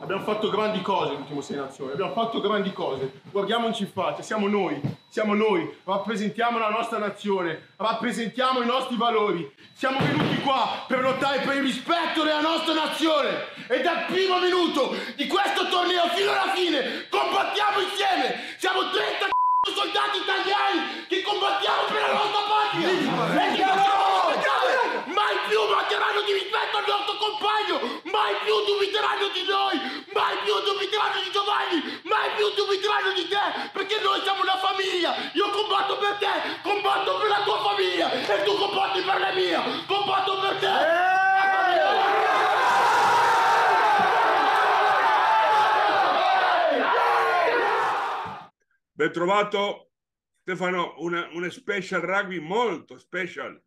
abbiamo fatto grandi cose l'ultimo Sei Nazioni, abbiamo fatto grandi cose, guardiamoci in faccia, siamo noi, siamo noi, rappresentiamo la nostra nazione, rappresentiamo i nostri valori, siamo venuti qua per lottare per il rispetto della nostra nazione e dal primo minuto di questo torneo fino alla fine combattiamo insieme, siamo 30 soldati italiani che combattiamo per la nostra patria! E che non mai più mancheranno di vittoria! mai più dubiteranno di noi, mai più dubiteranno di Giovanni, mai più dubiteranno di te, perché noi siamo una famiglia, io combatto per te, combatto per la tua famiglia e tu combatti per la mia, combatto per te. Eeeh! Ben trovato Stefano, una, una, special rugby molto special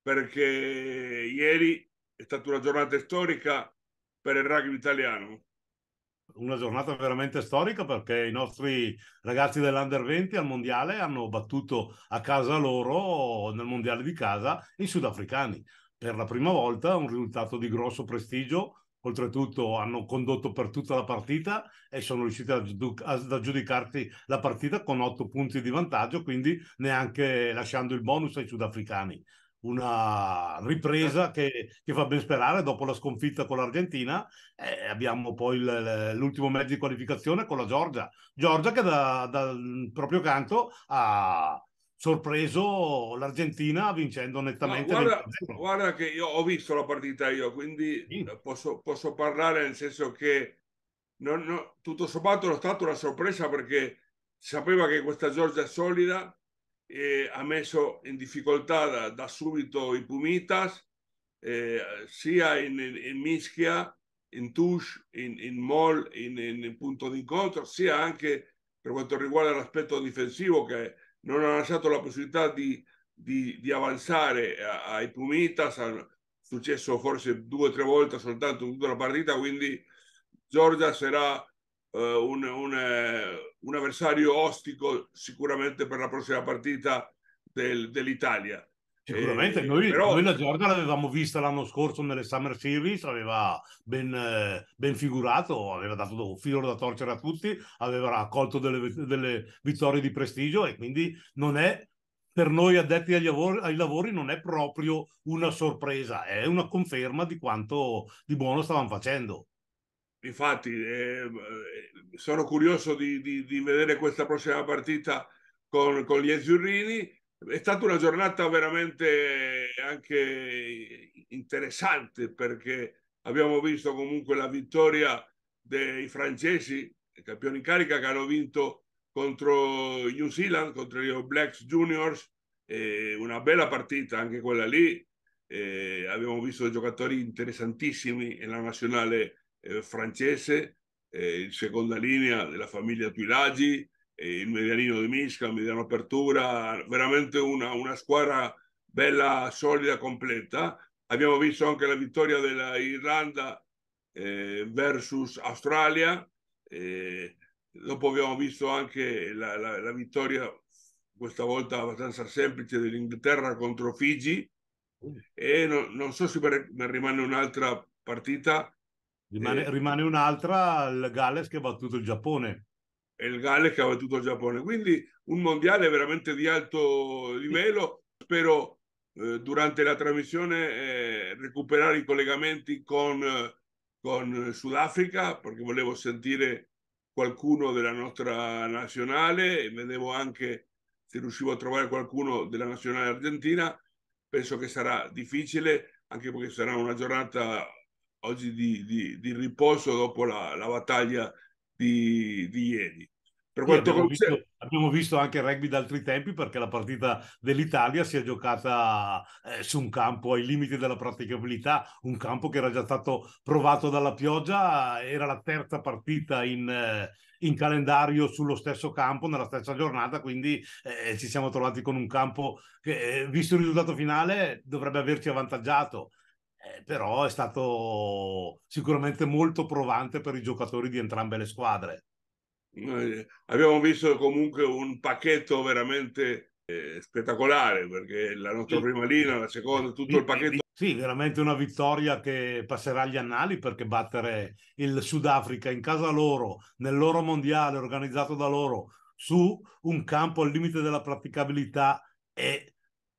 perché ieri è stata una giornata storica per il rugby italiano? Una giornata veramente storica perché i nostri ragazzi dell'Under 20 al mondiale hanno battuto a casa loro, nel mondiale di casa, i sudafricani. Per la prima volta un risultato di grosso prestigio oltretutto hanno condotto per tutta la partita e sono riusciti ad aggiudicarsi la partita con otto punti di vantaggio, quindi neanche lasciando il bonus ai sudafricani una ripresa che, che, fa ben sperare dopo la sconfitta con l'Argentina. Eh, abbiamo poi il, l'ultimo mezzo di qualificazione con la Georgia. Giorgia che da, dal mm, proprio canto ha sorpreso l'Argentina vincendo nettamente. guarda, guarda, che io ho visto la partita io, quindi sì. Eh, posso, posso, parlare nel senso che non, non, tutto sommato è stata una sorpresa perché sapeva che questa Georgia è solida e ha messo in difficoltà da, da subito i Pumitas, eh, sia in, in, in, mischia, in touche, in, in mall, in, in punto d'incontro, sia anche per quanto riguarda l'aspetto difensivo che non ha lasciato la possibilità di, di, di avanzare ai Pumitas. Hanno successo forse due o tre volte soltanto in tutta la partita, quindi Giorgia sarà eh, un, un eh, un avversario ostico sicuramente per la prossima partita del, dell'Italia. Sicuramente eh, noi, però... noi, la Jordan l'avevamo vista l'anno scorso nelle Summer Series, aveva ben, eh, ben figurato, aveva dato un filo da torcere a tutti, aveva raccolto delle, delle, vittorie di prestigio e quindi non è, per noi addetti agli lavori, ai lavori, non è proprio una sorpresa, è una conferma di quanto di buono stavamo facendo. Infatti, eh, eh, sono curioso di, di, di, vedere questa prossima partita con, con gli azzurrini. È stata una giornata veramente anche interessante perché abbiamo visto comunque la vittoria dei francesi, campioni in carica, che hanno vinto contro New Zealand, contro gli Blacks Juniors. Eh, una bella partita anche quella lì. Eh, abbiamo visto giocatori interessantissimi nella nazionale eh, francese, eh, in seconda linea della famiglia Tuilagi, eh, il medianino di Misca, il mediano Apertura, veramente una, una, squadra bella, solida, completa. Abbiamo visto anche la vittoria dell'Irlanda eh, versus Australia, eh, dopo abbiamo visto anche la, la, la vittoria questa volta abbastanza semplice dell'Inghilterra contro Figi e no, non so se mi rimane un'altra partita Rimane, eh, rimane un'altra il Galles che ha battuto il Giappone. E il Galles che ha battuto il Giappone. Quindi un mondiale veramente di alto livello. Spero eh, durante la trasmissione eh, recuperare i collegamenti con, con Sudafrica perché volevo sentire qualcuno della nostra nazionale e vedevo anche se riuscivo a trovare qualcuno della nazionale argentina. Penso che sarà difficile, anche perché sarà una giornata oggi di, di, di riposo dopo la, la battaglia di, di ieri. Per quanto abbiamo, visto, abbiamo visto anche il rugby da altri tempi perché la partita dell'Italia si è giocata eh, su un campo ai limiti della praticabilità, un campo che era già stato provato dalla pioggia, era la terza partita in, eh, in calendario sullo stesso campo, nella stessa giornata, quindi eh, ci siamo trovati con un campo che, eh, visto il risultato finale, dovrebbe averci avvantaggiato eh, però è stato sicuramente molto provante per i giocatori di entrambe le squadre. Noi eh, abbiamo visto comunque un pacchetto veramente eh, spettacolare perché la nostra prima linea, la seconda, tutto il pacchetto. Sì, veramente una vittoria che passerà agli annali perché battere il Sudafrica in casa loro, nel loro mondiale organizzato da loro, su un campo al limite della praticabilità è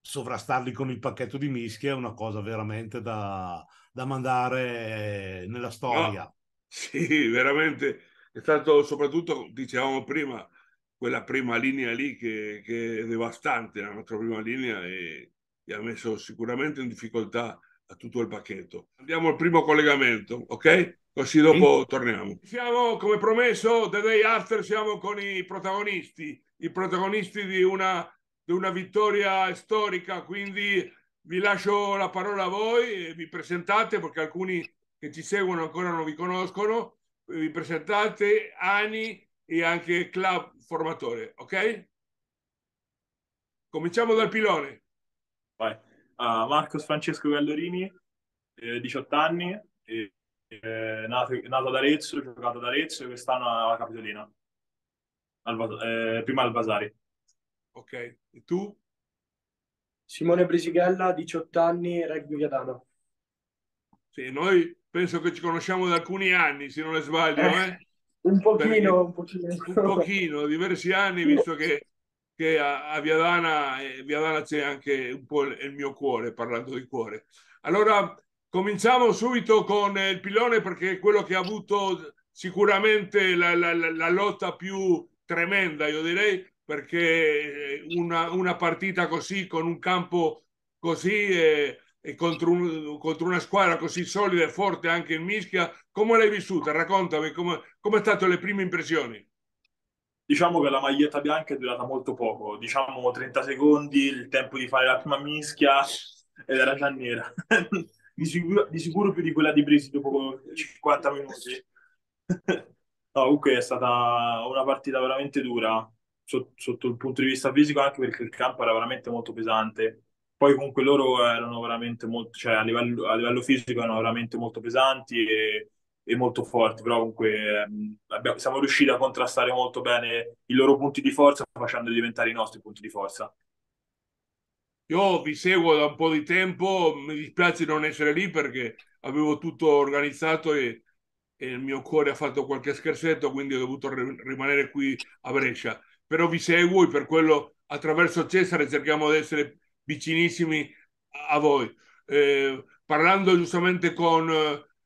sovrastarli con il pacchetto di mischia è una cosa veramente da, da mandare nella storia. No. Sì, veramente è stato soprattutto, dicevamo prima, quella prima linea lì che, che è devastante, la nostra prima linea e, e, ha messo sicuramente in difficoltà a tutto il pacchetto. Andiamo al primo collegamento, ok? Così dopo sì. torniamo. Siamo, come promesso, The Day After, siamo con i protagonisti, i protagonisti di una di una vittoria storica, quindi vi lascio la parola a voi, vi presentate perché alcuni che ci seguono ancora non vi conoscono, vi presentate Ani e anche Club Formatore, ok? Cominciamo dal pilone. Vai. Uh, Marcos Francesco Gallorini, eh, 18 anni, eh, eh, nato, nato, ad Arezzo, giocato ad Arezzo e quest'anno alla Capitolina, al, eh, prima al Vasari. Ok, e tu? Simone Brisighella, 18 anni, rugby Viadano. Sì, noi penso che ci conosciamo da alcuni anni, se non le sbaglio. Eh, eh? Un, pochino, un pochino, un pochino. diversi anni, visto che, che a, a Viadana, eh, Viadana c'è anche un po' il, il mio cuore, parlando di cuore. Allora, cominciamo subito con il pilone perché è quello che ha avuto sicuramente la, la, la, la lotta più tremenda, io direi, perché eh, una, una partita così, con un campo così eh, e contro, un, contro, una squadra così solida e forte anche in mischia, come l'hai vissuta? Raccontami come, come state le prime impressioni. Diciamo che la maglietta bianca è durata molto poco, diciamo 30 secondi, il tempo di fare la prima mischia ed era già nera. Di sicuro, di sicuro, più di quella di Brisi dopo 50 minuti. no, comunque è stata una partita veramente dura sotto, sotto, il punto di vista fisico anche perché il campo era veramente molto pesante. Poi comunque loro erano veramente molto, cioè a livello, a livello fisico erano veramente molto pesanti e, e molto forti, però comunque ehm, abbiamo, siamo riusciti a contrastare molto bene i loro punti di forza facendoli diventare i nostri punti di forza. Io vi seguo da un po' di tempo, mi dispiace non essere lì perché avevo tutto organizzato e, e il mio cuore ha fatto qualche scherzetto, quindi ho dovuto rimanere qui a Brescia però vi seguo e per quello attraverso Cesare cerchiamo di essere vicinissimi a voi. Eh, parlando giustamente con,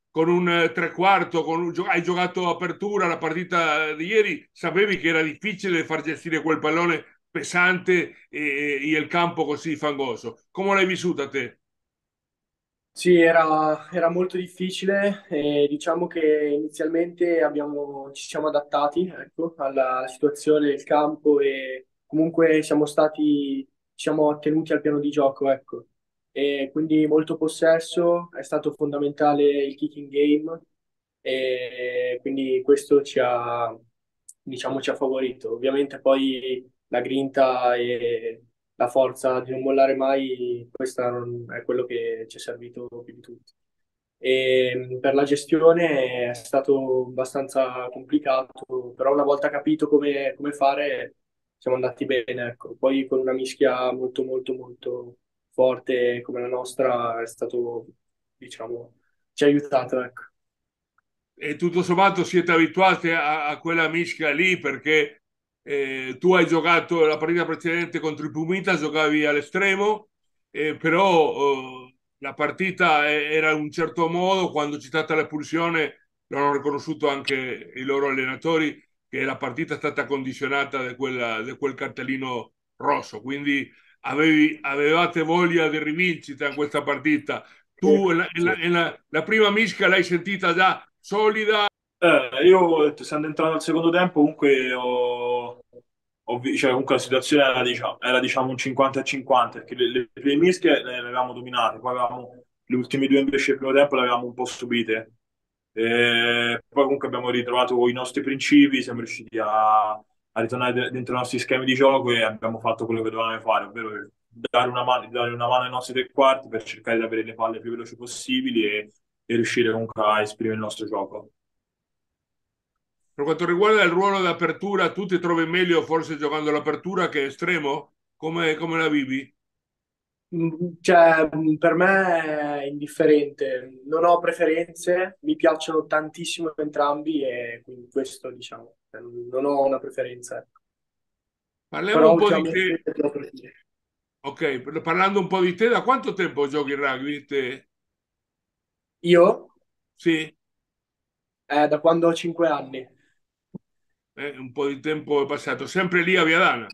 con un trequarto, hai giocato apertura la partita di ieri, sapevi che era difficile far gestire quel pallone pesante e, e il campo così fangoso. Come l'hai vissuta te? Sì, era, era molto difficile e diciamo che inizialmente abbiamo- ci siamo adattati, ecco, alla, situazione del campo e comunque siamo stati, diciamo, attenuti al piano di gioco, ecco. E quindi molto possesso, è stato fondamentale il kicking game e quindi questo ci ha, diciamo, ci ha favorito. Ovviamente poi la grinta e la forza di non mollare mai, questo è quello che ci è servito più di tutti. E ehm, per la gestione è stato abbastanza complicato, però una volta capito come, come fare siamo andati bene, ecco. Poi con una mischia molto molto molto forte come la nostra è stato, diciamo, ci ha aiutato, ecco. E tutto sommato siete abituati a, a quella mischia lì perché eh, tu hai giocato la partita precedente contro il Pumita, giocavi all'estremo, eh, però eh, la partita era in un certo modo, quando c'è stata la pulsione l'hanno riconosciuto anche i loro allenatori, che la partita è stata condizionata da, quella, da quel cartellino rosso, quindi avevi, avevate voglia di rivincita in questa partita. Tu la, la, la, la prima mischia l'hai sentita già solida? Eh, io, essendo entrato al secondo tempo, comunque ho cioè, comunque la situazione era diciamo, era, diciamo un 50-50, perché le, le prime mischie le avevamo dominate, poi avevamo le ultime due invece il primo tempo le avevamo un po' subite. E poi comunque abbiamo ritrovato i nostri principi, siamo riusciti a, a ritornare dentro i nostri schemi di gioco e abbiamo fatto quello che dovevamo fare, ovvero dare una, man- dare una mano ai nostri tre quarti per cercare di avere le palle più veloci possibili e, e riuscire comunque a esprimere il nostro gioco. Per quanto riguarda il ruolo d'apertura, tu ti trovi meglio forse giocando l'apertura che estremo? Come, come la vivi? Mm, cioè, mm, per me è indifferente, non ho preferenze, mi piacciono tantissimo entrambi e quindi questo diciamo, eh, non ho una preferenza. Ecco. Parliamo Però, un po' di te. Ok, parlando un po' di te, da quanto tempo giochi il rugby? Te? Io? Sì. Eh, da quando ho 5 anni eh, un po' di tempo è passato, sempre lì a Viadana.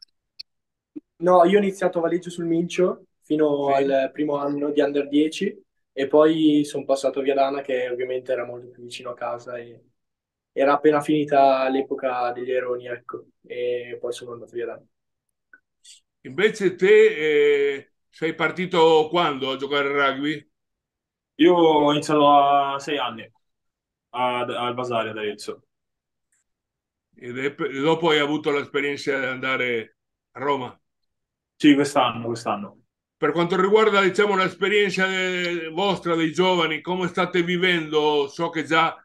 No, io ho iniziato valigio sul Mincio fino sì. al primo anno di Under 10 e poi sono passato a Viadana che ovviamente era molto più vicino a casa e era appena finita l'epoca degli Eroni, ecco, e poi sono andato a Viadana. Invece te eh, sei partito quando a giocare a rugby? Io ho iniziato a sei anni al Basaria ad Arezzo. E dopo hai avuto l'esperienza di andare a Roma? Sì, quest'anno, quest'anno. Per quanto riguarda diciamo, l'esperienza de- vostra dei giovani, come state vivendo? So che già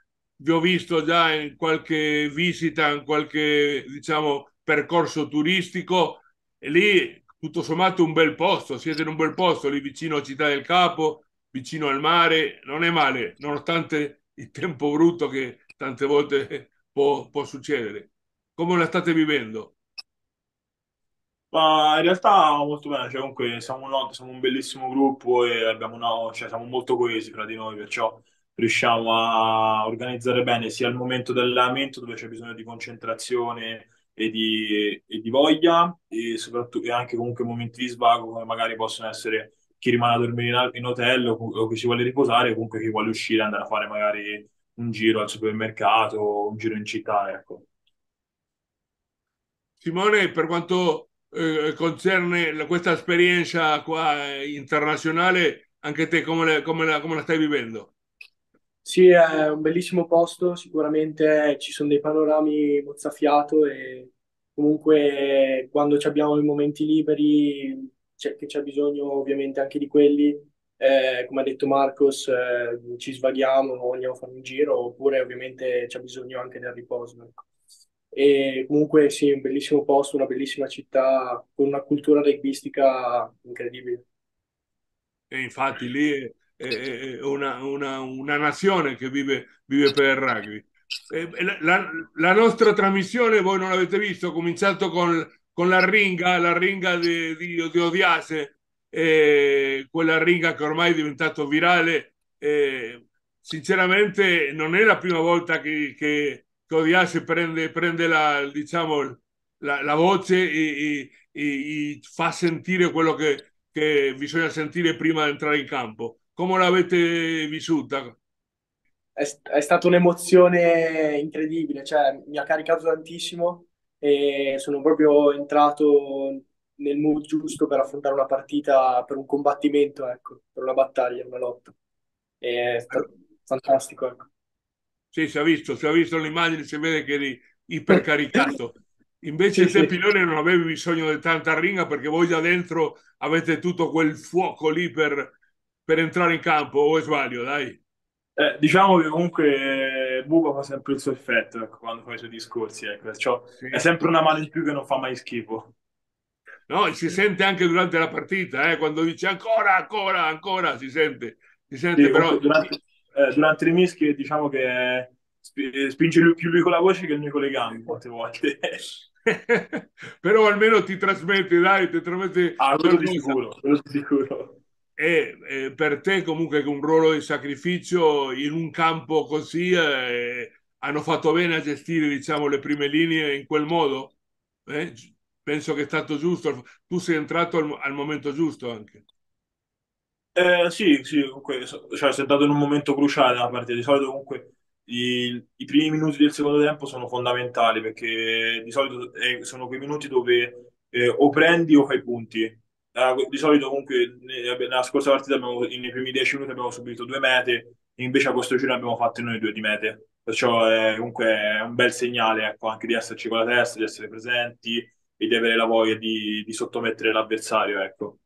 vi ho visto già in qualche visita, in qualche diciamo, percorso turistico, e lì tutto sommato un bel posto, siete in un bel posto, lì vicino a Città del Capo, vicino al mare, non è male, nonostante il tempo brutto che tante volte può, può succedere. Come la state vivendo? Ma in realtà molto bene, cioè comunque siamo un, siamo un bellissimo gruppo e abbiamo una, cioè siamo molto coesi fra di noi, perciò riusciamo a organizzare bene sia il momento dell'allenamento dove c'è bisogno di concentrazione e di, e di voglia e soprattutto e anche comunque momenti di svago come magari possono essere chi rimane a dormire in, in hotel o, o chi si vuole riposare o comunque chi vuole uscire e andare a fare magari un giro al supermercato, un giro in città, ecco. Simone, per quanto eh, concerne la, questa esperienza qua eh, internazionale, anche te come, le, come, la, come la stai vivendo? Sì, è un bellissimo posto, sicuramente ci sono dei panorami mozzafiato e comunque quando abbiamo i momenti liberi, c'è, che c'è bisogno ovviamente anche di quelli, eh, come ha detto Marcos, eh, ci svaghiamo, andiamo a fare un giro, oppure ovviamente c'è bisogno anche del riposo. Ecco. E comunque sì, un bellissimo posto, una bellissima città con una cultura rugbistica incredibile. E infatti lì è, è una, una, una, nazione che vive, vive per il rugby. La, la, nostra trasmissione, voi non l'avete visto, ho cominciato con, con la ringa, la ringa di, di, di Odiase, eh, quella riga che ormai è diventato virale. Eh, sinceramente non è la prima volta che, che, che Odiasse prende, prende la, diciamo, la, la voce e, e, e, fa sentire quello che, che, bisogna sentire prima di entrare in campo. Come l'avete vissuta? È, è stata un'emozione incredibile, cioè, mi ha caricato tantissimo e sono proprio entrato nel mood giusto per affrontare una partita, per un combattimento, ecco, per una battaglia, una lotta. È stato fantastico, ecco. Sì, si è visto, si è visto l'immagine, si vede che eri ipercaricato. Invece sì, te, sì. Pilone, non avevi bisogno di tanta ringa perché voi già dentro avete tutto quel fuoco lì per, per entrare in campo, o sbaglio, dai? Eh, diciamo che comunque eh, Buco fa sempre il suo effetto ecco, quando fa i suoi discorsi, ecco. cioè, sì. è sempre una mano in più che non fa mai schifo. No, si sente anche durante la partita, eh, quando dice ancora, ancora, ancora, si sente. Si sente sì, però... durante, eh, durante le mischie diciamo che spinge lui, più lui con la voce che noi con le gambe, molte volte. però almeno ti trasmette, dai, ti trasmette... Ah, quello sicuro, quello sicuro. E, e per te comunque che un ruolo di sacrificio in un campo così eh, hanno fatto bene a gestire diciamo, le prime linee in quel modo? Eh? penso che è stato giusto. Tu sei entrato al, al momento giusto anche. Eh, sì, sì, comunque, cioè, si è in un momento cruciale la partita. Di solito comunque i, i, primi minuti del secondo tempo sono fondamentali perché di solito eh, sono quei minuti dove eh, o prendi o fai punti. Ah, di solito comunque nella scorsa partita abbiamo, nei primi dieci minuti abbiamo subito due mete, invece a questo giro abbiamo fatto noi due di mete. Perciò è, eh, comunque è un bel segnale ecco, anche di esserci con la testa, di essere presenti, e di avere la voglia di, di sottomettere l'avversario. Ecco.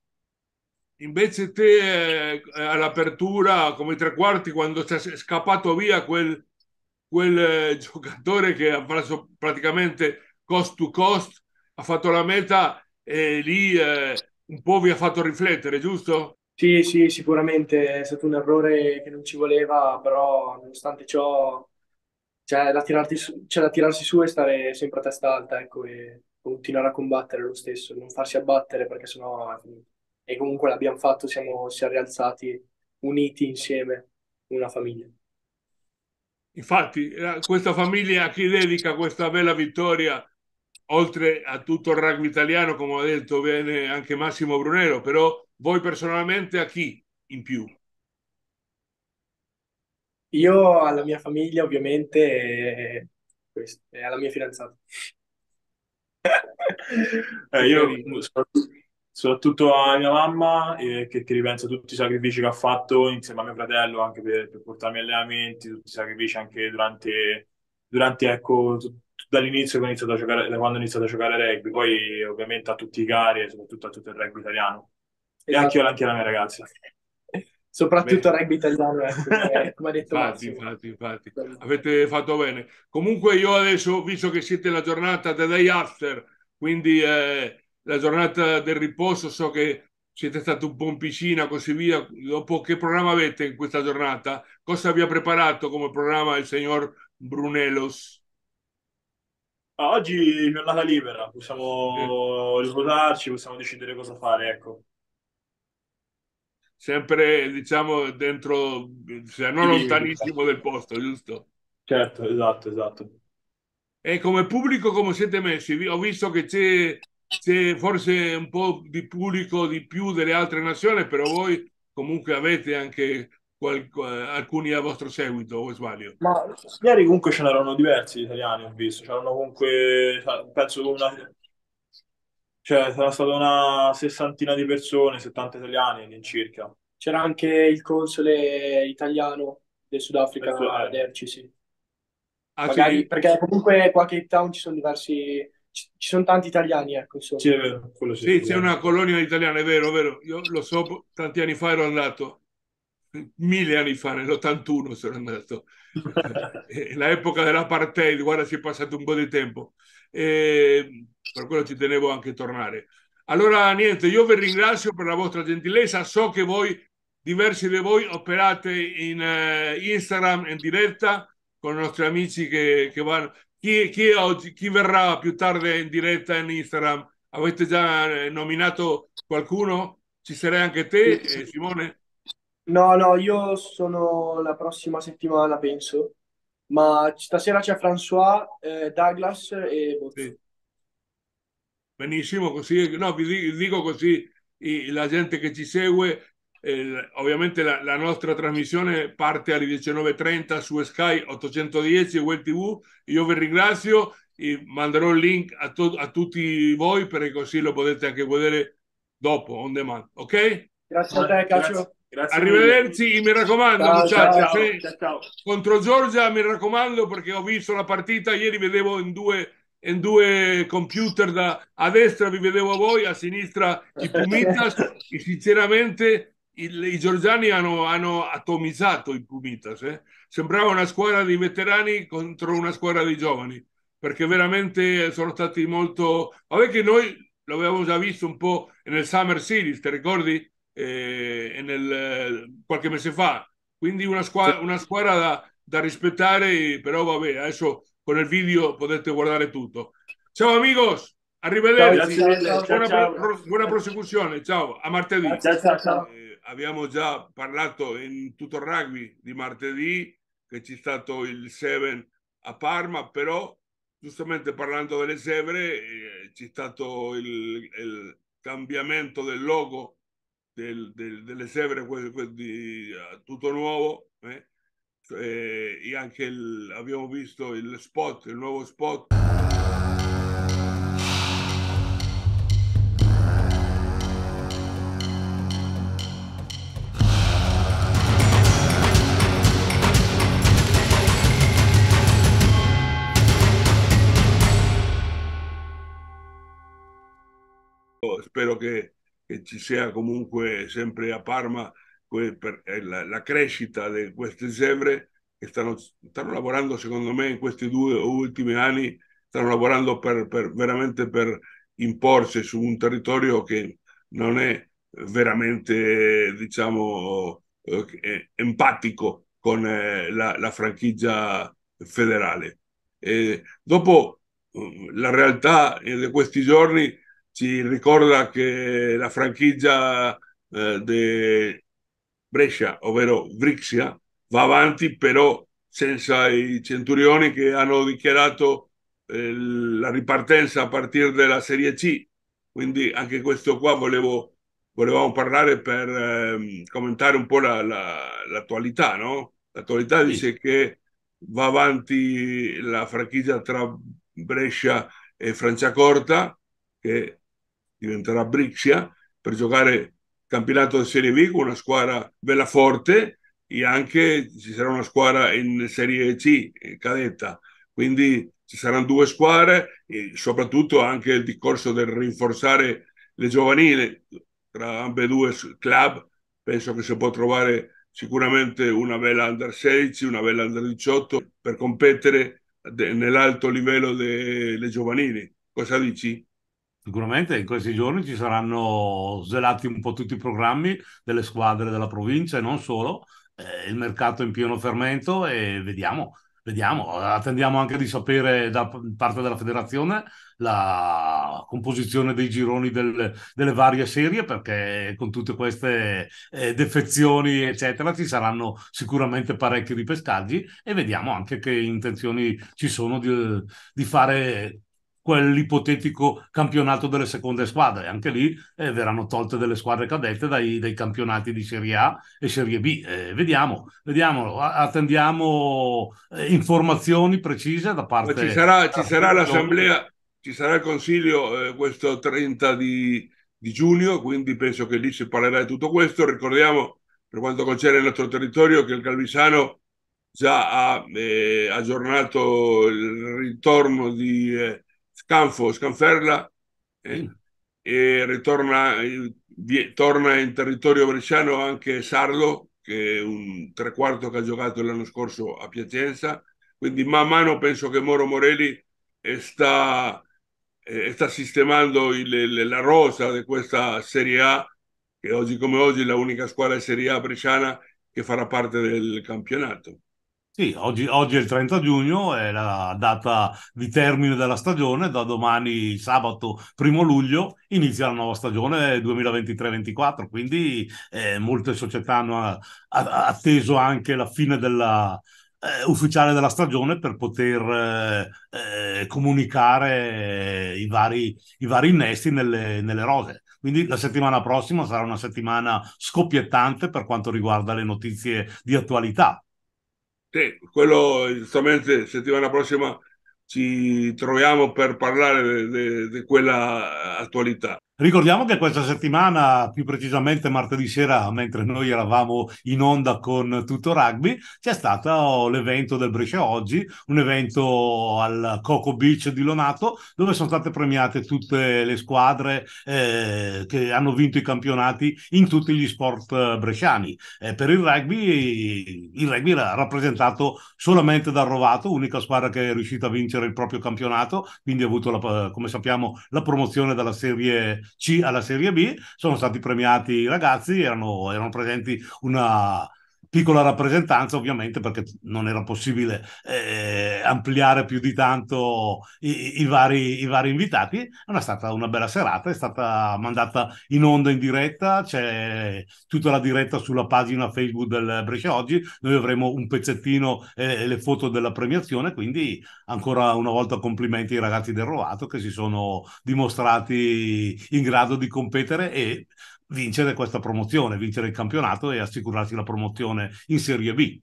Invece te eh, all'apertura, come tre quarti, quando c'è scappato via quel, quel eh, giocatore che ha preso praticamente cost to cost, ha fatto la meta e lì eh, un po' vi ha fatto riflettere, giusto? Sì, sì, sicuramente è stato un errore che non ci voleva, però nonostante ciò c'è da, su, c'è da tirarsi su e stare sempre a testa alta, ecco, e continuare a combattere lo stesso, non farsi abbattere perché sennò eh, e comunque l'abbiamo fatto, siamo, si è rialzati uniti insieme, una famiglia. Infatti, eh, questa famiglia a chi dedica questa bella vittoria, oltre a tutto il rugby italiano, come ha detto bene anche Massimo Brunello, però voi personalmente a chi in più? Io alla mia famiglia, ovviamente, eh, e alla mia fidanzata eh, io soprattutto a mia mamma eh, che, che ripensa a tutti i sacrifici che ha fatto insieme a mio fratello anche per, per portarmi agli allenamenti, tutti i sacrifici anche durante, durante ecco, dall'inizio che ho iniziato a giocare, da quando ho iniziato a giocare a rugby, poi ovviamente a tutti i cari e soprattutto a tutto il rugby italiano. E esatto. anche io, anche la mia ragazza. Soprattutto rugby italiano, ecco, come ha detto infatti, infatti, infatti, Avete fatto bene. Comunque io adesso, visto che siete la giornata del day after, quindi eh, la giornata del riposo so che siete stati un po' in piscina, così via. Dopo che programma avete in questa giornata? Cosa vi ha preparato come programma il signor Brunelos? Ah, oggi giornata libera, possiamo eh. riposarci, possiamo decidere cosa fare, ecco. Sempre, diciamo, dentro, se cioè, non lontanissimo del posto, giusto? Certo, esatto, esatto. E come pubblico come siete messi? Ho visto che c'è, c'è forse un po' di pubblico di più delle altre nazioni, però voi comunque avete anche alcuni a vostro seguito, o sbaglio? Ma ieri comunque ce n'erano diversi italiani, ho visto, c'erano comunque, penso una... Cioè, sarà stata una sessantina di persone, 70 italiani all'incirca. C'era anche il console italiano del Sudafrica, Aderci, eh. sì. Ah, magari, sì. Perché comunque qua a Cape Town ci sono diversi ci sono tanti italiani, ecco, insomma. Sì, vero, sì c'è una colonia italiana, è vero, è vero. Io lo so, tanti anni fa ero andato, mille anni fa, nell'81 sono andato. Eh, eh, l'epoca dell'apartheid, guarda, si è passato un po' di tempo. E ehm, per quello ci tenevo anche a tornare. Allora, niente, io vi ringrazio per la vostra gentilezza. So che voi, diversi di voi, operate in uh, Instagram in diretta con i nostri amici che, che vanno. Chi, chi, oggi, chi verrà più tardi in diretta in Instagram? Avete già eh, nominato qualcuno? Ci sarei anche te, sì, eh, sì. Simone? No, no, io sono la prossima settimana, penso. Ma stasera c'è François, eh, Douglas e Bozzo. Sì. Benissimo, così, no, vi dico così, la gente che ci segue eh, ovviamente la, la, nostra trasmissione parte alle 19.30 su Sky 810 e Web TV. Io vi ringrazio e manderò il link a, to- a tutti voi perché così lo potete anche vedere dopo on demand. Ok? Grazie a te, Cacio. Grazie Arrivederci, e mi raccomando, ciao, ciao, ciao, ciao, Contro Giorgia mi raccomando perché ho visto la partita ieri, vedevo in due, in due computer da a destra vi vedevo a voi, a sinistra i Pumitas e sinceramente il, i georgiani hanno, hanno atomizzato i Pumitas. Eh? Sembrava una squadra di veterani contro una squadra di giovani, perché veramente sono stati molto... Vabbè che noi l'avevamo già visto un po' nel Summer Series, ti ricordi? Eh, nel, qualche mese fa. Quindi una squadra, una squadra da, da rispettare, però vabbè, adesso con il video potete guardare tutto. Ciao amigos, arrivederci. Ciao, ciao, ciao, buona, buona prosecuzione, ciao, a martedì. Ciao, ciao, ciao abbiamo già parlato in tutto il rugby di martedì che c'è stato il 7 a Parma, però giustamente parlando delle Severe eh, c'è stato il, il, cambiamento del logo del, del, delle Severe, que, que, di, eh, tutto nuovo. Eh. eh? e anche il, abbiamo visto il spot, il nuovo spot spero che, che ci sia comunque sempre a Parma que, per, eh, la, la, crescita di queste zebre che stanno, stanno, lavorando, secondo me, in questi due ultimi anni, stanno lavorando per, per, veramente per imporsi su un territorio che non è veramente, diciamo, eh, empatico con eh, la, la, franchigia federale. E dopo mm, la realtà eh, di questi giorni ci ricorda che la franchigia eh, di Brescia, ovvero Brixia, va avanti però senza i centurioni che hanno dichiarato eh, la ripartenza a partire dalla Serie C. Quindi anche questo qua volevo, volevamo parlare per eh, commentare un po' la, la, l'attualità. No? L'attualità sì. dice che va avanti la franchigia tra Brescia e Franciacorta, che diventerà Brixia, per giocare campionato di Serie B con una squadra bella forte e anche ci sarà una squadra in Serie C, eh, cadetta. Quindi ci saranno due squadre e soprattutto anche il discorso del rinforzare le giovanili tra ambe due club. Penso che si può trovare sicuramente una bella under 16, una bella under 18 per competere nell'alto livello delle giovanili. Cosa dici? Sicuramente in questi giorni ci saranno svelati un po' tutti i programmi delle squadre della provincia e non solo, eh, il mercato in pieno fermento e vediamo, vediamo. Attendiamo anche di sapere da parte della federazione la composizione dei gironi del, delle varie serie perché con tutte queste eh, defezioni eccetera ci saranno sicuramente parecchi ripescaggi e vediamo anche che intenzioni ci sono di, di fare quell'ipotetico campionato delle seconde squadre. Anche lì eh, verranno tolte delle squadre cadette dai, dai, campionati di Serie A e Serie B. Eh, vediamo, vediamo, attendiamo eh, informazioni precise da parte... Ma ci sarà, ci sarà l'assemblea, ci sarà il consiglio eh, questo 30 di, di, giugno, quindi penso che lì si parlerà di tutto questo. Ricordiamo, per quanto concerne il nostro territorio, che il Calvisano già ha eh, aggiornato il ritorno di eh, Scanfo, Scanferla eh, e ritorna, eh, di, torna in territorio bresciano anche Sardo, che è un tre che ha giocato l'anno scorso a Piacenza. Quindi man mano penso che Moro Morelli eh, sta, eh, sta sistemando il, la rosa di questa Serie A, che oggi come oggi è l'unica squadra di Serie A bresciana che farà parte del campionato. Sì, oggi, oggi, è il 30 giugno, è la data di termine della stagione, da domani sabato 1 luglio inizia la nuova stagione 2023-24, quindi eh, molte società hanno eh, atteso anche la fine della, eh, ufficiale della stagione per poter eh, eh comunicare eh, i vari, i vari innesti nelle, nelle rose. Quindi la settimana prossima sarà una settimana scoppiettante per quanto riguarda le notizie di attualità, sì, quello giustamente settimana prossima ci troviamo per parlare di quella attualità. Ricordiamo che questa settimana, più precisamente martedì sera, mentre noi eravamo in onda con tutto rugby, c'è stato l'evento del Brescia Oggi, un evento al Coco Beach di Lonato, dove sono state premiate tutte le squadre eh, che hanno vinto i campionati in tutti gli sport eh, bresciani. Eh, per il rugby, il rugby era rappresentato solamente dal Rovato, unica squadra che è riuscita a vincere il proprio campionato, quindi ha avuto, la, come sappiamo, la promozione dalla serie c alla Serie B, sono stati premiati i ragazzi, erano, erano presenti una, piccola rappresentanza ovviamente perché non era possibile eh, ampliare più di tanto i, i, vari, i vari invitati. È stata una bella serata, è stata mandata in onda in diretta, c'è tutta la diretta sulla pagina Facebook del Brescia Oggi, noi avremo un pezzettino eh, e eh, le foto della premiazione, quindi ancora una volta complimenti ai ragazzi del Rovato che si sono dimostrati in grado di competere e vincere questa promozione, vincere il campionato e assicurarsi la promozione in Serie B.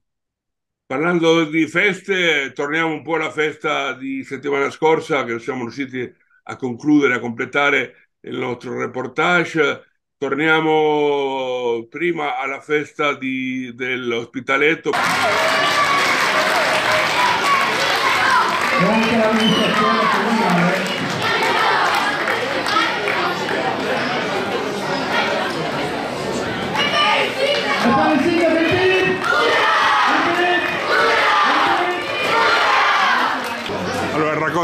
Parlando di feste, torniamo un po' alla festa di settimana scorsa che siamo riusciti a concludere, a completare il nostro reportage. Torniamo prima alla festa di, dell'ospitaletto. Grazie all'amministrazione comunale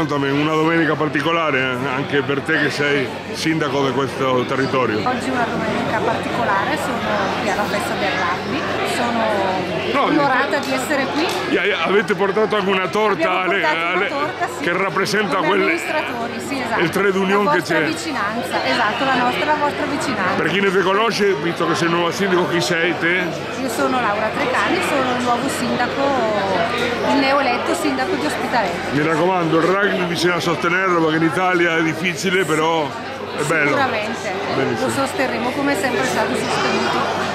raccontami, una domenica particolare eh, anche per te che sei sindaco di questo territorio. Oggi è una domenica particolare, sono qui alla festa del rugby sono onorata di essere qui. avete portato anche una torta, a lei, una torta sì, che rappresenta quelle... Sì, esatto. Il trade union che c'è. La vostra vicinanza, esatto, la nostra, la vostra vicinanza. Per chi ne ti conosce, visto che sei il nuovo sindaco, chi sei te? Io sono Laura Trecani, sono il nuovo sindaco, il neoletto sindaco di Ospitaletto. Mi raccomando, il rugby bisogna sostenerlo perché in Italia è difficile, però è bello. Sicuramente, Benissimo. lo sosterremo come è sempre stato sostenuto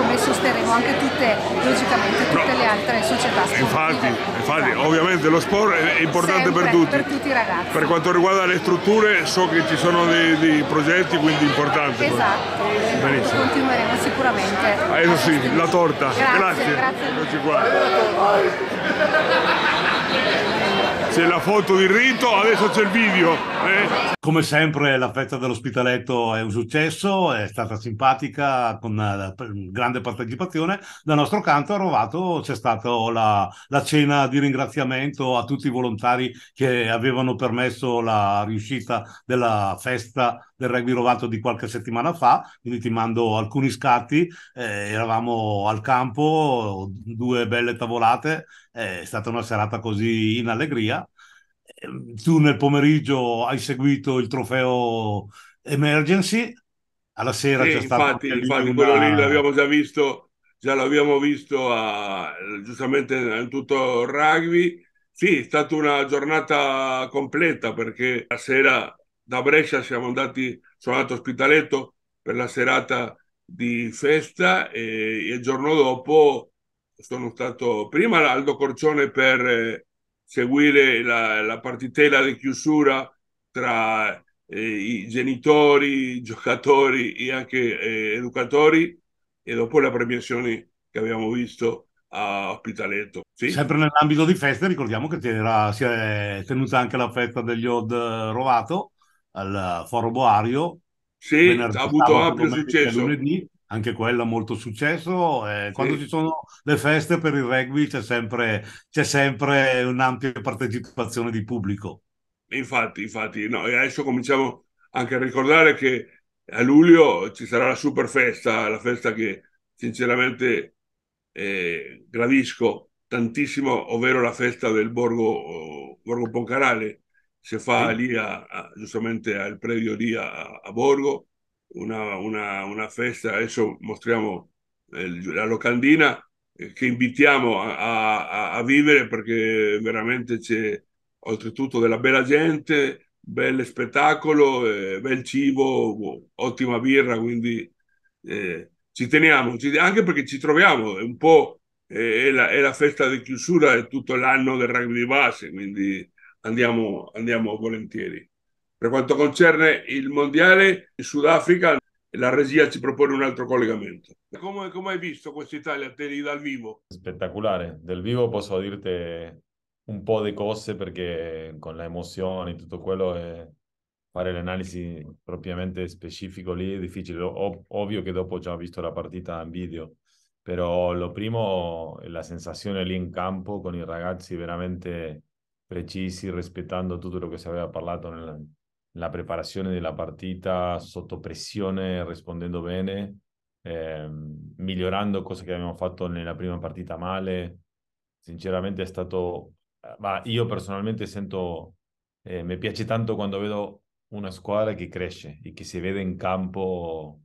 come sosterremo anche tutte, logicamente, tutte no. le altre società sportive. Infatti, infatti ovviamente lo sport è importante Sempre, per tutti. Per tutti i ragazzi. Per quanto riguarda le strutture so che ci sono dei, dei progetti quindi importanti. Esatto, esatto. continueremo sicuramente. Adesso ah, sì, la torta. Grazie. grazie. grazie. grazie c'è la foto di Rito, adesso c'è il video. Eh. Come sempre la festa dell'ospitaletto è un successo, è stata simpatica con eh, grande partecipazione. Dal nostro canto a Rovato c'è stata la, la cena di ringraziamento a tutti i volontari che avevano permesso la riuscita della festa del rugby rovato di qualche settimana fa, quindi ti mando alcuni scatti, eh, eravamo al campo, due belle tavolate, eh, è stata una serata così in allegria. Ehm, tu nel pomeriggio hai seguito il trofeo Emergency, alla sera sì, c'è infatti, stato... Infatti, una... quello lì l'abbiamo già visto, già l'abbiamo visto a, giustamente in tutto il rugby. Sì, è stata una giornata completa perché la sera da Brescia siamo andati, sono andato a Spitaletto per la serata di festa e, il giorno dopo sono stato prima all'Aldo Corcione per eh, seguire la, la partitela di chiusura tra eh, i genitori, i giocatori e anche eh, educatori e dopo la premiazione che abbiamo visto a Pitaletto. Sì. Sempre nell'ambito di feste, ricordiamo che era, si è tenuta anche la festa degli Od Rovato, al Foro Boario. Sì, venerdì, ha avuto ampio successo. Lunedì, anche quella molto successo. Eh, sì. Quando ci sono le feste per il rugby c'è sempre, c'è sempre un'ampia partecipazione di pubblico. Infatti, infatti, no, e adesso cominciamo anche a ricordare che a luglio ci sarà la super festa, la festa che sinceramente eh, gradisco tantissimo, ovvero la festa del Borgo, Borgo Poncarale, si fa lì a, a, giustamente al predio lì a, a Borgo, una, una, una, festa, adesso mostriamo eh, la locandina eh, che invitiamo a, vivere perché veramente c'è oltretutto della bella gente, bel spettacolo, eh, bel cibo, ottima birra, quindi eh, ci teniamo, ci, anche perché ci troviamo, è un po' eh, è la, è la festa di chiusura, di tutto l'anno del rugby di base, quindi andiamo, andiamo volentieri. Per quanto concerne il mondiale, in Sudafrica la regia ci propone un altro collegamento. Come, come hai visto questa Italia dal vivo? Spettacolare, dal vivo posso dirti un po' di cose perché con le e tutto quello, eh, fare l'analisi propriamente specifico lì è difficile. Ov- ovvio che dopo ho già visto la partita in video, però lo primo è la sensazione lì in campo con i ragazzi veramente precisi, rispettando tutto quello che si aveva parlato nella, nella preparazione della partita, sotto pressione, rispondendo bene, eh, migliorando cose che abbiamo fatto nella prima partita male. Sinceramente è stato... Eh, ma io personalmente sento... Eh, mi piace tanto quando vedo una squadra che cresce e che si vede in campo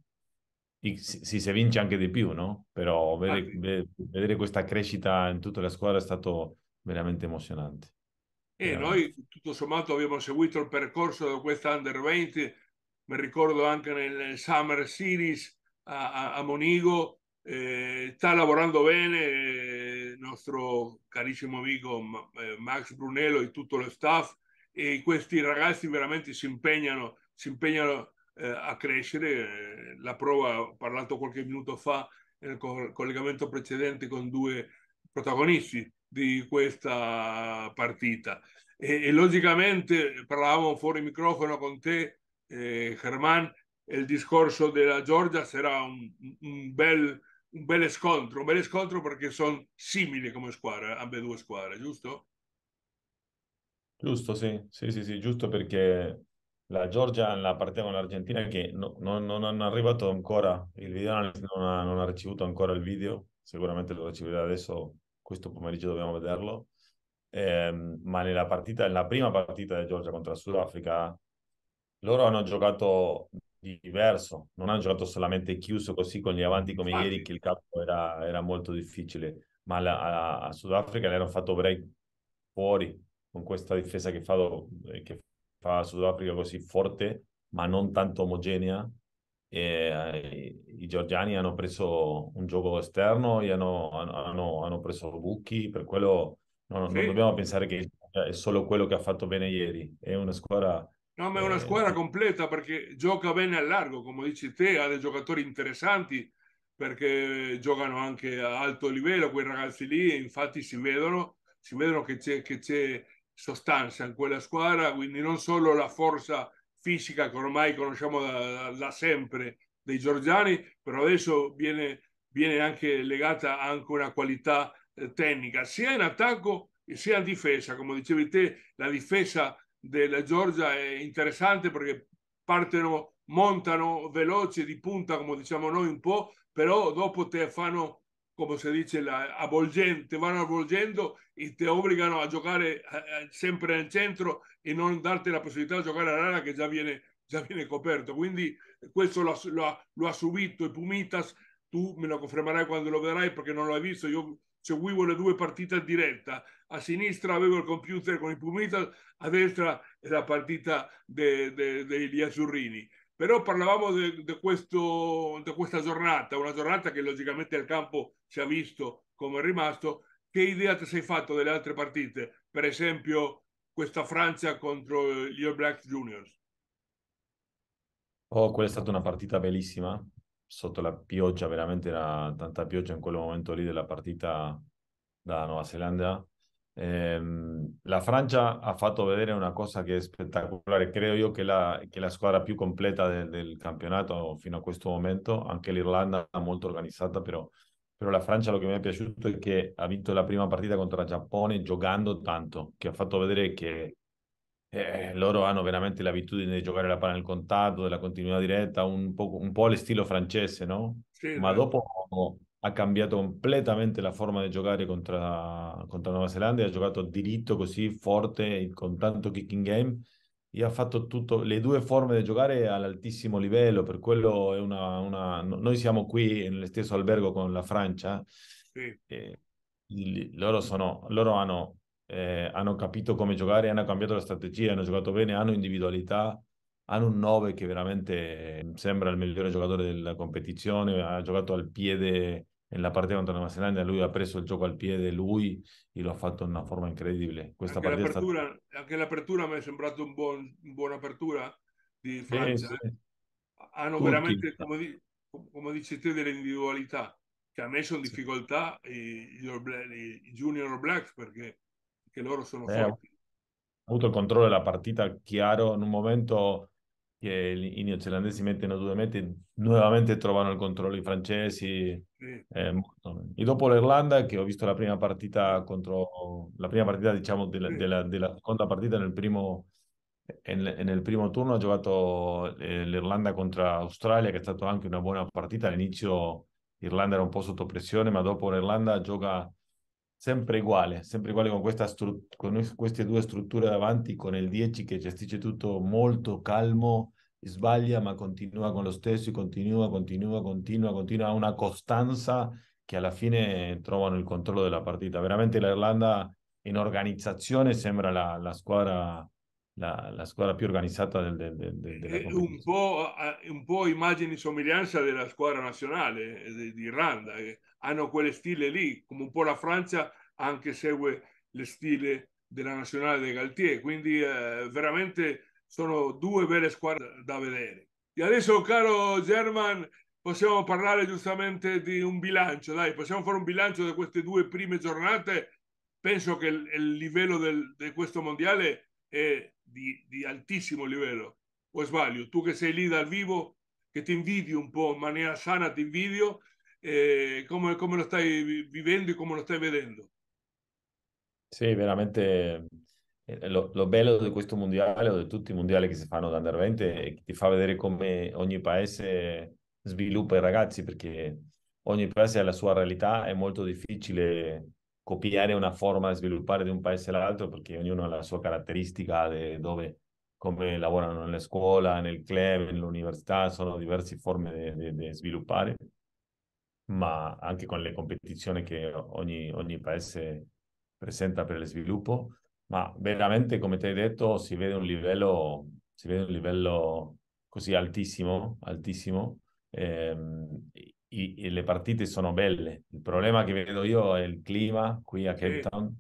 si, si vince anche di più, no? Però ah, vedere, vedere questa crescita in tutta la squadra è stato veramente emozionante. E eh. noi tutto sommato abbiamo seguito il percorso di questa Under 20, mi ricordo anche nel Summer Series a, a, a Monigo, eh, sta lavorando bene il eh, nostro carissimo amico eh, Max Brunello e tutto lo staff e questi ragazzi veramente si impegnano, si impegnano eh, a crescere. Eh, la prova, ho parlato qualche minuto fa nel collegamento precedente con due protagonisti, di questa partita. E, e logicamente parlavamo fuori microfono con te, eh, Germán, il discorso della Georgia sarà un, un, bel, un bel scontro, un bel scontro perché sono simili come squadra, ambedue squadre, giusto? Giusto, sì, sì, sì, sì giusto perché la Georgia la partita con l'Argentina che no, no, non hanno arrivato ancora, il video non ha, non ha ricevuto ancora il video, sicuramente lo riceverà adesso questo pomeriggio dobbiamo vederlo. Eh, ma nella partita, nella prima partita di Georgia contro il Sudafrica, loro hanno giocato diverso, non hanno giocato solamente chiuso così con gli avanti come ah. ieri che il campo era, era molto difficile, ma la, a, a Sudafrica le hanno fatto break fuori con questa difesa che fa, che fa Sudafrica così forte ma non tanto omogenea e, eh, i georgiani hanno preso un gioco esterno, hanno, hanno, hanno, preso Bucchi, per quello non, sì. non dobbiamo pensare che è solo quello che ha fatto bene ieri, è una squadra... No, ma è una eh, squadra completa perché gioca bene a largo, come dici te, ha dei giocatori interessanti perché giocano anche a alto livello quei ragazzi lì, infatti si vedono, si vedono che c'è sostanza in quella squadra, quindi non solo la forza fisica che ormai conosciamo da, da sempre dei Giorgiani, però adesso viene, viene anche legata anche una qualità eh, tecnica, sia in attacco sia in difesa. Come dicevi te, la difesa della Giorgia è interessante perché partono, montano veloci di punta, come diciamo noi un po', però dopo te fanno come si dice, la, avvolgente, vanno avvolgendo e ti obbligano a giocare eh, eh sempre nel centro e non darti la possibilità di giocare all'area che già viene, già viene coperto. Quindi questo lo, lo, lo ha subito e Pumitas, tu me lo confermerai quando lo vedrai perché non l'hai visto, io seguivo le due partite in diretta, a sinistra avevo il computer con i Pumitas, a destra la partita dei, dei, degli azzurrini però parlavamo di questa giornata, una giornata che logicamente al campo si è visto come è rimasto. Che idea ti sei fatto delle altre partite? Per esempio questa Francia contro gli All Blacks Juniors. Oh, quella è stata una partita bellissima, sotto la pioggia, veramente era tanta pioggia in quel momento lì della partita da Nuova Zelanda la Francia ha fatto vedere una cosa che è spettacolare, credo io che, la, che la squadra più completa de, del campionato fino a questo momento, anche l'Irlanda molto organizzata, però, però la Francia lo che mi è piaciuto è che ha vinto la prima partita contro la Giappone giocando tanto, che ha fatto vedere che eh, loro hanno veramente l'abitudine di giocare la palla nel contatto, della continuità diretta, un po', un po' all'estilo francese, no? Sì, Ma dopo ha cambiato completamente la forma di giocare contro, contro la Nuova Zelanda, ha giocato diritto così forte, con tanto kicking game, e ha fatto tutto, le due forme di giocare all'altissimo livello, per quello è una, una... noi siamo qui nello stesso albergo con la Francia, sì. e loro, sono, loro hanno, eh, hanno capito come giocare, hanno cambiato la strategia, hanno giocato bene, hanno individualità, hanno un 9 che veramente eh, sembra il migliore giocatore della competizione, ha giocato al piede en la partita contro Nueva Zelanda lui ha preso il gioco al piede lui e lo ha fatto in una forma incredibile. Questa anche, l'apertura, stata... anche l'apertura mi è sembrata un buon, una buona apertura di Francia. Eh, sì. Hanno Turchi. veramente, come, come dici te, delle individualità che ha messo in difficoltà sì. Eh, i, i, i, junior blacks perché, perché loro sono eh, forti. Ha avuto il controllo della partita chiaro in un momento che i neozelandesi mettono due mete, nuovamente trovano il controllo i francesi. Sì. Eh, e dopo l'Irlanda, che ho visto la prima partita contro la prima partita, diciamo, della, sì. della, della seconda partita nel primo, nel, nel primo turno ha giocato eh, l'Irlanda contro Australia, che è stata anche una buona partita. All'inizio l'Irlanda era un po' sotto pressione, ma dopo l'Irlanda gioca sempre uguale, sempre uguale con, stru- con queste due strutture davanti, con il 10 che gestisce tutto molto calmo, sbaglia ma continua con lo stesso, continua, continua, continua, continua, ha una costanza che alla fine trovano il controllo della partita. Veramente l'Irlanda in organizzazione sembra la, la squadra la, la, squadra più organizzata del, del, del della eh, un po', eh, un po' immagini somiglianza della squadra nazionale eh, d'Irlanda hanno quelle stile lì, come un po' la Francia anche segue le stile della nazionale dei Galtier, quindi eh, veramente sono due belle squadre da vedere. E adesso, caro German, possiamo parlare giustamente di un bilancio, dai, possiamo fare un bilancio di queste due prime giornate. Penso che il, il livello del, di questo mondiale è di, di altissimo livello, o sbaglio? Tu che sei lì dal vivo, che ti invidio un po' in maniera sana, ti invidio, eh, come, come, lo stai vivendo e come lo stai vedendo. Sì, veramente eh, lo, lo, bello di questo mondiale o di tutti i mondiali che si fanno da under 20 è che ti fa vedere come ogni paese sviluppa i ragazzi perché ogni paese ha la sua realtà, è molto difficile copiare una forma di sviluppare di un paese all'altro perché ognuno ha la sua caratteristica dove come lavorano nella scuola, nel club, nell'università, sono diverse forme di sviluppare. Mm. ma anche con le competizioni che ogni, ogni paese presenta per lo sviluppo, ma veramente, come ti hai detto, si vede un livello, vede un livello così altissimo, altissimo. Ehm, i, i, le partite sono belle. Il problema che vedo io è il clima qui a Cape Town.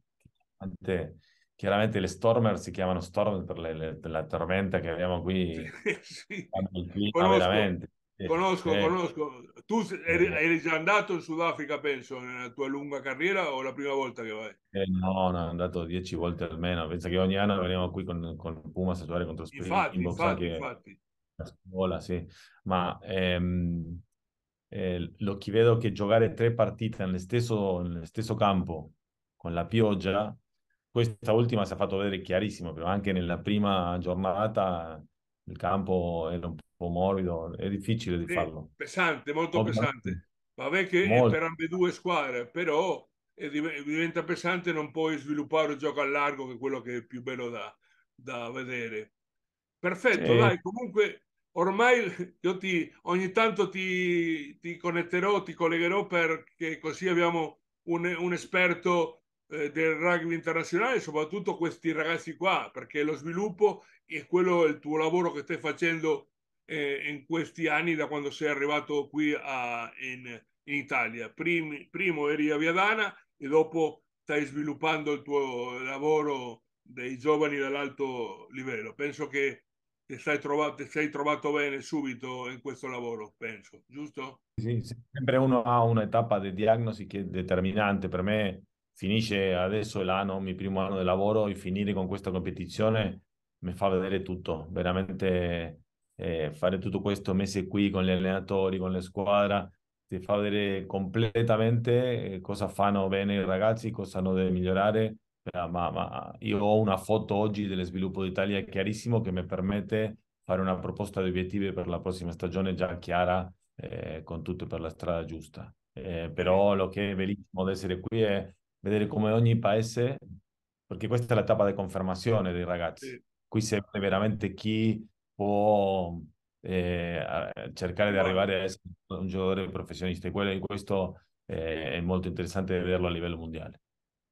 Chiaramente, chiaramente le stormer si chiamano storm per, le, le, per la tormenta che abbiamo qui. Sì. Il clima veramente Conosco, eh. conosco. Certo. Tu eh. eri, già andato in Sudafrica, penso, nella tua lunga carriera o la prima volta che vai? Eh, no, no, è andato dieci volte almeno. Pensa che ogni anno veniamo qui con, con Pumas a giocare contro Spring. Infatti, in infatti, anche... infatti. A scuola, sì. Ma ehm, eh, lo che vedo che giocare tre partite nello stesso, nello stesso campo con la pioggia, questa ultima si è fatto vedere chiarissimo, però anche nella prima giornata il campo era un troppo morbido, è difficile di sì, farlo. Pesante, molto Ob- pesante. Vabbè che molto. per ambedue squadre, però diventa pesante non puoi sviluppare un gioco a largo che è quello che è più bello da, da vedere. Perfetto, e... dai, comunque ormai io ti, ogni tanto ti, ti connetterò, ti collegherò perché così abbiamo un, un esperto eh, del rugby internazionale, soprattutto questi ragazzi qua, perché lo sviluppo è quello, il tuo lavoro che stai facendo eh, in questi anni da quando sei arrivato qui a, in, in, Italia? Primi, primo eri a Viadana e dopo stai sviluppando il tuo lavoro dei giovani dall'alto livello. Penso che ti sei trovato, trovato, bene subito in questo lavoro, penso, giusto? Sì, sempre uno ha un'etapa di diagnosi che è determinante. Per me finisce adesso l'anno, il mio primo anno di lavoro, e finire con questa competizione mi fa vedere tutto. Veramente eh, fare tutto questo mese qui con gli allenatori, con la squadra, ti fa vedere completamente eh, cosa fanno bene i ragazzi, cosa hanno da migliorare. Eh, ma, ma io ho una foto oggi dello sviluppo d'Italia chiarissimo che mi permette fare una proposta di obiettivi per la prossima stagione già chiara, eh, con tutto per la strada giusta. Eh, però lo che è bellissimo di essere qui è vedere come ogni paese, perché questa è la tappa di confermazione dei ragazzi. Qui si vede veramente chi può eh, eh, cercare di arrivare a essere un giocatore professionista e questo eh, è molto interessante vederlo a livello mondiale.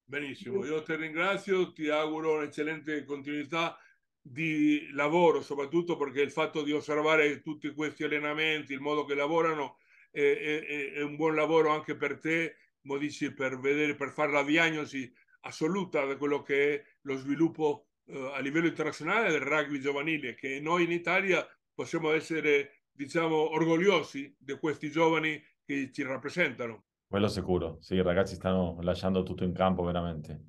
Benissimo, io ti ringrazio, ti auguro un'eccellente continuità di lavoro, soprattutto perché il fatto di osservare tutti questi allenamenti, il modo che lavorano, è, è, è un buon lavoro anche per te, come dici, per, vedere, per fare la diagnosi assoluta di quello che è lo sviluppo eh, a livello internazionale del rugby giovanile, che noi in Italia possiamo essere, diciamo, orgogliosi di questi giovani che ci rappresentano. Quello sicuro, sì, i ragazzi stanno lasciando tutto in campo veramente.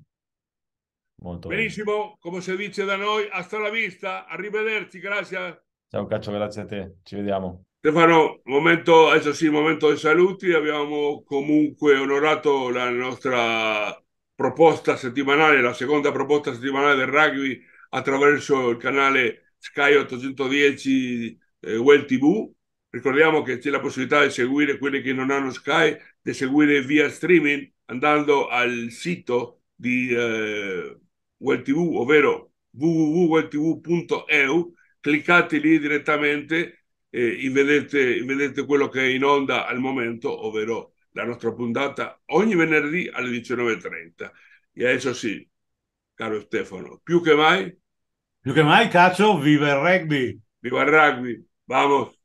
Molto Benissimo, bene. come si dice da noi, hasta la vista, arrivederci, grazie. Ciao Caccio, grazie a te, ci vediamo. Stefano, momento, adesso sì, momento dei saluti, abbiamo comunque onorato la nostra proposta settimanale, la seconda proposta settimanale del rugby attraverso il canale Sky 810 eh, Well TV. Ricordiamo che c'è la possibilità di seguire quelli che non hanno Sky, di seguire via streaming andando al sito di eh, Well TV, ovvero www.welltv.eu, cliccate lì direttamente eh, e vedete, vedete quello che è in onda al momento, ovvero la nostra puntata ogni venerdì alle 19.30. E adesso sì, caro Stefano, più che mai... Più che mai, cazzo, viva il rugby! Viva il rugby! Vamos!